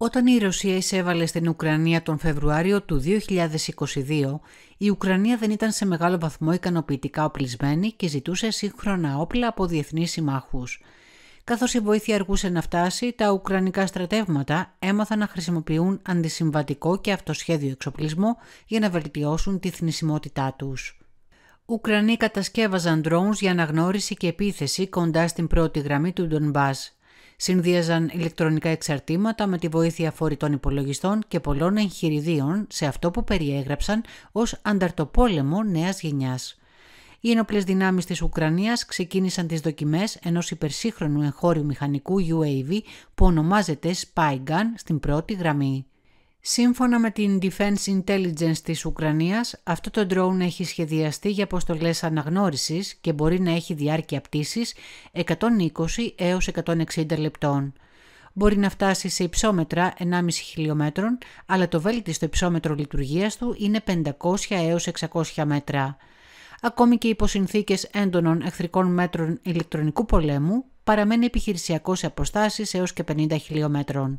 Όταν η Ρωσία εισέβαλε στην Ουκρανία τον Φεβρουάριο του 2022, η Ουκρανία δεν ήταν σε μεγάλο βαθμό ικανοποιητικά οπλισμένη και ζητούσε σύγχρονα όπλα από διεθνείς συμμάχους. Καθώς η βοήθεια αργούσε να φτάσει, τα ουκρανικά στρατεύματα έμαθαν να χρησιμοποιούν αντισυμβατικό και αυτοσχέδιο εξοπλισμό για να βελτιώσουν τη θνησιμότητά τους. Ουκρανοί κατασκεύαζαν drones για αναγνώριση και επίθεση κοντά στην πρώτη γραμμή του Ντονμπάζ Συνδύαζαν ηλεκτρονικά εξαρτήματα με τη βοήθεια φορητών υπολογιστών και πολλών εγχειριδίων σε αυτό που περιέγραψαν ως ανταρτοπόλεμο νέας γενιάς. Οι ενόπλες δυνάμεις της Ουκρανίας ξεκίνησαν τις δοκιμές ενός υπερσύγχρονου εγχώριου μηχανικού UAV που ονομάζεται Spy Gun στην πρώτη γραμμή. Σύμφωνα με την Defense Intelligence της Ουκρανίας, αυτό το drone έχει σχεδιαστεί για αποστολές αναγνώρισης και μπορεί να έχει διάρκεια πτήσης 120 έως 160 λεπτών. Μπορεί να φτάσει σε υψόμετρα 1,5 χιλιόμετρων, αλλά το βέλτιστο υψόμετρο λειτουργίας του είναι 500 έως 600 μέτρα. Ακόμη και υπό συνθήκες έντονων εχθρικών μέτρων ηλεκτρονικού πολέμου, παραμένει επιχειρησιακός σε αποστάσεις έως και 50 χιλιόμετρων.